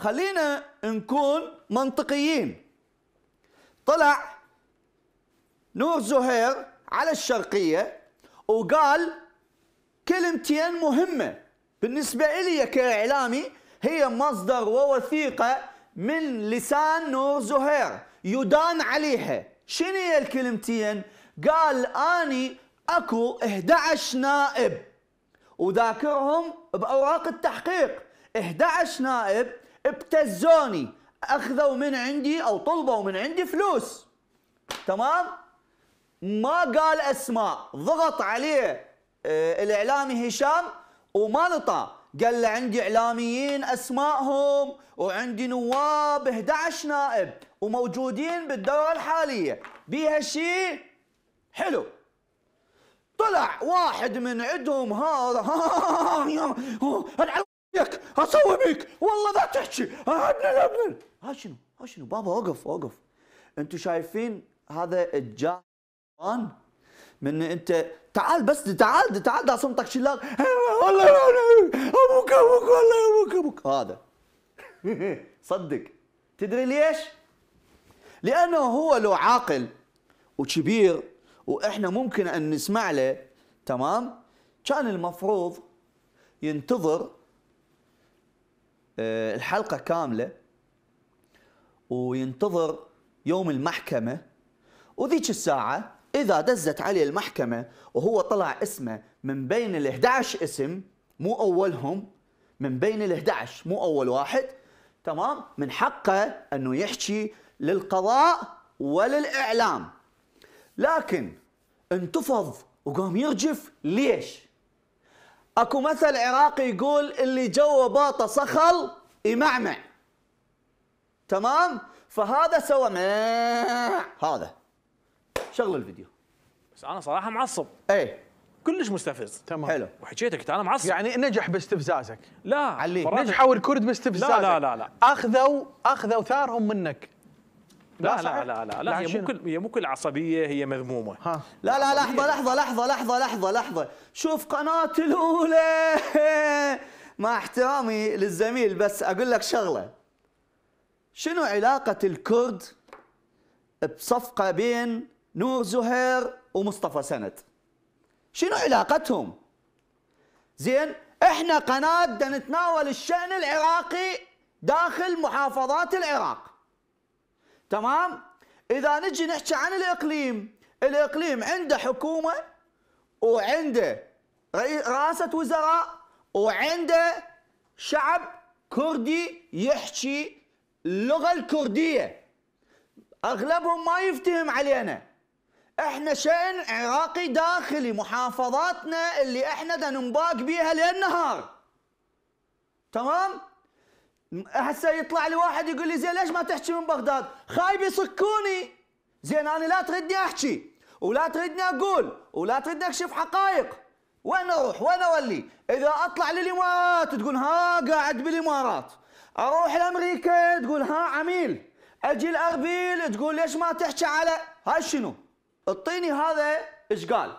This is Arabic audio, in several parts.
خلينا نكون منطقيين طلع نور زهير على الشرقية وقال كلمتين مهمة بالنسبة إلي كإعلامي هي مصدر ووثيقة من لسان نور زهير يدان عليها شنو هي الكلمتين قال أني أكو 11 نائب وذاكرهم بأوراق التحقيق 11 نائب ابتزوني اخذوا من عندي او طلبوا من عندي فلوس تمام ما قال اسماء ضغط عليه الاعلامي هشام وما نطى قال له عندي اعلاميين اسمائهم وعندي نواب 11 نائب وموجودين بالدوره الحاليه بيها شيء حلو طلع واحد من عندهم هذا اسوي بيك والله لا تحكي ابن ابن ها شنو ها شنو بابا وقف وقف انتم شايفين هذا الجان من انت تعال بس تعال تعال ده صمتك شلاق والله ابوك ابوك والله ابوك ابوك هذا صدق تدري ليش؟ لانه هو لو عاقل وكبير واحنا ممكن ان نسمع له تمام؟ كان المفروض ينتظر آه، الحلقه كامله وينتظر يوم المحكمه وذيك الساعه اذا دزت عليه المحكمه وهو طلع اسمه من بين ال 11 اسم مو اولهم من بين ال 11 مو اول واحد تمام من حقه انه يحكي للقضاء وللاعلام لكن انتفض وقام يرجف ليش؟ اكو مثل عراقي يقول اللي جوه باطه صخل يمعمع تمام فهذا سوى مع هذا شغل الفيديو بس انا صراحه معصب ايه كلش مستفز تمام حلو وحكيتك انا معصب يعني نجح باستفزازك لا علي نجحوا الكرد باستفزازك لا لا لا, لا. اخذوا اخذوا ثارهم منك لا لا لا لا, لا, هي مو كل هي مو كل عصبيه هي مذمومه ها. لا لا لحظه لحظه لحظه لحظه لحظه لحظه شوف قناه الاولى مع احترامي للزميل بس اقول لك شغله شنو علاقه الكرد بصفقه بين نور زهير ومصطفى سند شنو علاقتهم زين احنا قناه نتناول الشان العراقي داخل محافظات العراق تمام اذا نجي نحكي عن الاقليم الاقليم عنده حكومه وعنده رئاسه وزراء وعنده شعب كردي يحكي اللغه الكرديه اغلبهم ما يفتهم علينا احنا شان عراقي داخلي محافظاتنا اللي احنا دا نباق بيها ليل نهار تمام هسه يطلع لي واحد يقول لي زين ليش ما تحكي من بغداد؟ خايب يصكوني زين انا لا تريدني احكي ولا تريدني اقول ولا تريدني اكشف حقائق وين اروح؟ وين اولي؟ اذا اطلع للامارات تقول ها قاعد بالامارات اروح لامريكا تقول ها عميل اجي الاربيل تقول ليش ما تحكي على هاي شنو؟ اعطيني هذا ايش قال؟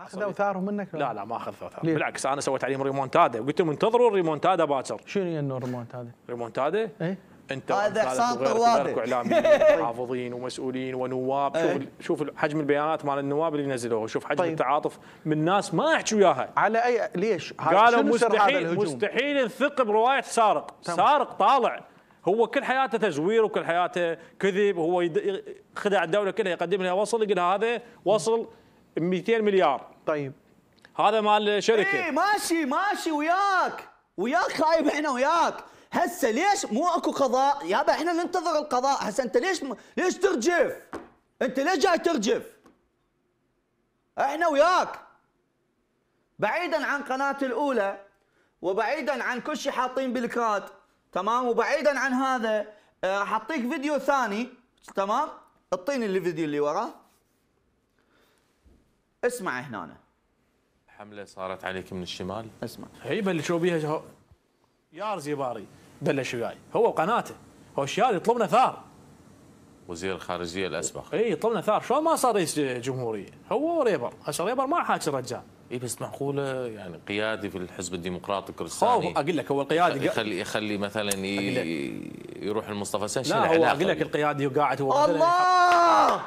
اخذ اوثارهم منك لا لا ما اخذت اوثار بالعكس انا سويت عليهم ريمونتادا قلت لهم انتظروا الريمونتادا باكر شنو هي يعني الريمونتادا؟ ريمونتادا؟ ريمونتادا؟ اي انت هذا احسان طواده اعلاميين حافظين ومسؤولين ونواب شوف ايه؟ شوف حجم البيانات مال النواب اللي نزلوها شوف حجم طيب. التعاطف من ناس ما احكي وياها على اي ليش؟ قالوا مستحيل مستحيل نثق بروايه سارق طبعا. سارق طالع هو كل حياته تزوير وكل حياته كذب وهو يد... خدع الدوله كلها يقدم لها وصل يقول هذا وصل م. 200 مليار طيب هذا مال شركه اي ماشي ماشي وياك وياك خايب احنا وياك هسه ليش مو اكو قضاء يابا احنا ننتظر القضاء هسه انت ليش م... ليش ترجف انت ليش جاي ترجف احنا وياك بعيدا عن قناه الاولى وبعيدا عن كل شيء حاطين بالكاد تمام وبعيدا عن هذا آه، حطيك فيديو ثاني تمام اعطيني الفيديو اللي وراه اسمع هنا حمله صارت عليك من الشمال اسمع هي بلشوا بيها يار زيباري بلش وياي هو وقناته هو شيال يطلبنا ثار وزير الخارجيه الاسبق اي يطلبنا ثار شلون ما صار رئيس جمهوريه هو وريبر هسه ريبر ما حاكي الرجال اي بس معقوله يعني قيادي في الحزب الديمقراطي الكردستاني اقول لك هو القيادي يخلي يخلي مثلا يروح المصطفى سنش لا هو اقول لك القيادي وقاعد هو الله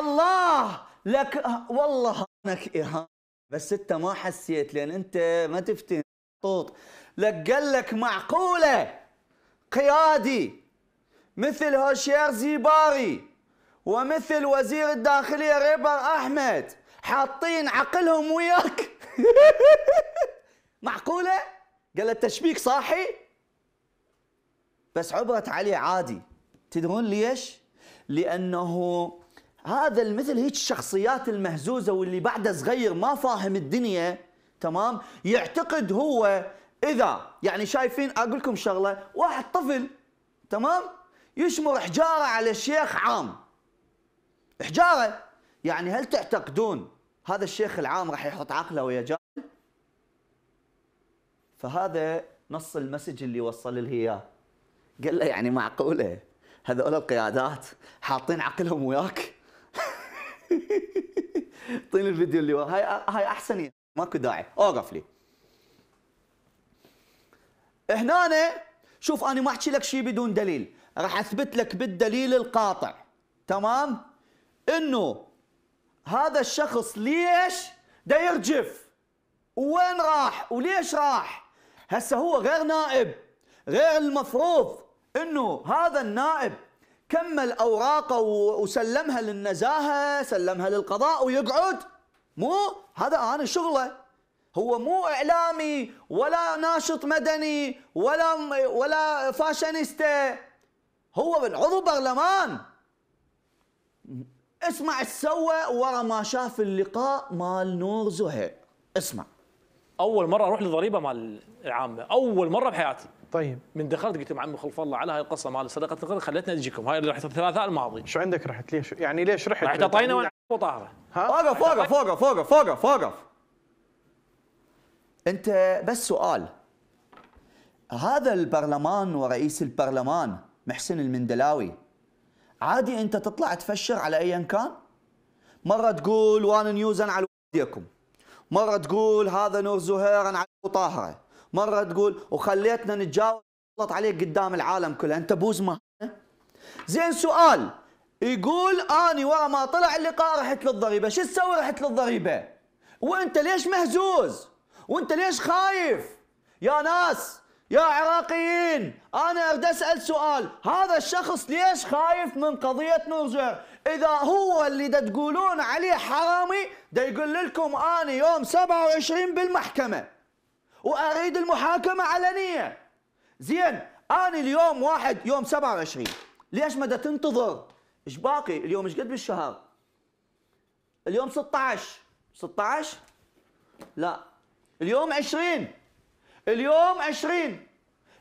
الله لك أه، والله انك اهانه بس انت ما حسيت لان انت ما تفتن طوط لك قال لك معقوله قيادي مثل هوشير زيباري ومثل وزير الداخليه ريبر احمد حاطين عقلهم وياك معقوله؟ قال التشبيك صاحي بس عبرت عليه عادي تدرون ليش؟ لانه هذا المثل هيك الشخصيات المهزوزه واللي بعده صغير ما فاهم الدنيا تمام يعتقد هو اذا يعني شايفين اقول لكم شغله واحد طفل تمام يشمر حجاره على شيخ عام حجاره يعني هل تعتقدون هذا الشيخ العام راح يحط عقله ويا جاهل فهذا نص المسج اللي وصل له اياه قال له يعني معقوله هذول القيادات حاطين عقلهم وياك اعطيني الفيديو اللي ورا هاي هاي احسن ماكو داعي اوقف لي هنا شوف انا ما احكي لك شيء بدون دليل راح اثبت لك بالدليل القاطع تمام انه هذا الشخص ليش دا يرجف وين راح وليش راح هسه هو غير نائب غير المفروض انه هذا النائب كمل اوراقه وسلمها للنزاهه سلمها للقضاء ويقعد مو هذا انا شغله هو مو اعلامي ولا ناشط مدني ولا ولا فاشينيستا هو من عضو برلمان اسمع سوى ورا ما شاف اللقاء مال نور زهير اسمع اول مره اروح للضريبه مال العامه اول مره بحياتي طيب من دخلت قلت عم خلف الله على هاي القصه مال صدقه القرن خلتنا نجيكم هاي رحت الثلاثاء الماضي شو عندك رحت ليش يعني ليش رحت؟ رحت طينه طيب. وانا وطاهره وقف وقف وقف وقف وقف وقف انت بس سؤال هذا البرلمان ورئيس البرلمان محسن المندلاوي عادي انت تطلع تفشر على ايا كان مره تقول وانا نيوزن على وديكم مره تقول هذا نور زهير على طاهره مره تقول وخليتنا نتجاوز عليك قدام العالم كله انت بوز ما زين سؤال يقول اني ورا ما طلع اللقاء رحت للضريبه شو تسوي رحت للضريبه وانت ليش مهزوز وانت ليش خايف يا ناس يا عراقيين انا اريد اسال سؤال هذا الشخص ليش خايف من قضيه نور اذا هو اللي دا تقولون عليه حرامي دا يقول لكم اني يوم 27 بالمحكمه واريد المحاكمه علنيه زين انا اليوم واحد يوم 27 ليش ما تنتظر ايش باقي اليوم ايش قد بالشهر اليوم 16 16 لا اليوم 20 اليوم 20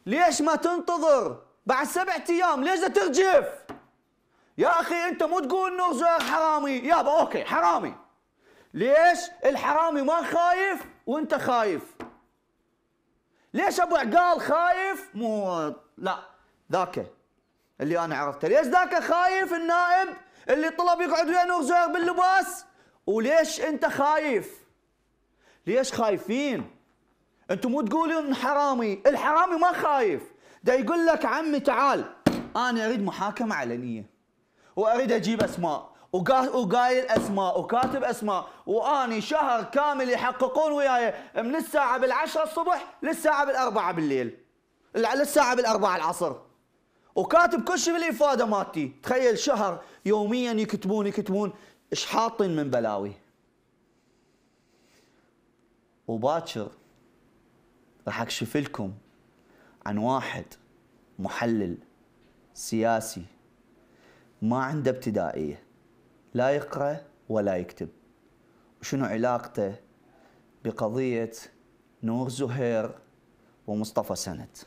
ليش ما تنتظر بعد سبعة ايام ليش ترجف يا اخي انت مو تقول نور زهير حرامي يابا اوكي حرامي ليش الحرامي ما خايف وانت خايف ليش ابو عقال خايف مو لا ذاك اللي انا عرفته ليش ذاك خايف النائب اللي طلب يقعد ويا نور زهير باللباس وليش انت خايف ليش خايفين انتم مو تقولون حرامي الحرامي ما خايف ده يقول لك عمي تعال انا اريد محاكمه علنيه واريد اجيب اسماء وقايل اسماء وكاتب اسماء واني شهر كامل يحققون وياي من الساعه بالعشرة الصبح للساعه بالأربعة بالليل للساعه بالأربعة العصر وكاتب كل شيء بالافاده مالتي تخيل شهر يوميا يكتبون يكتبون ايش حاطين من بلاوي وباكر راح اكشف لكم عن واحد محلل سياسي ما عنده ابتدائيه لا يقرأ ولا يكتب وشنو علاقته بقضية نور زهير ومصطفى سند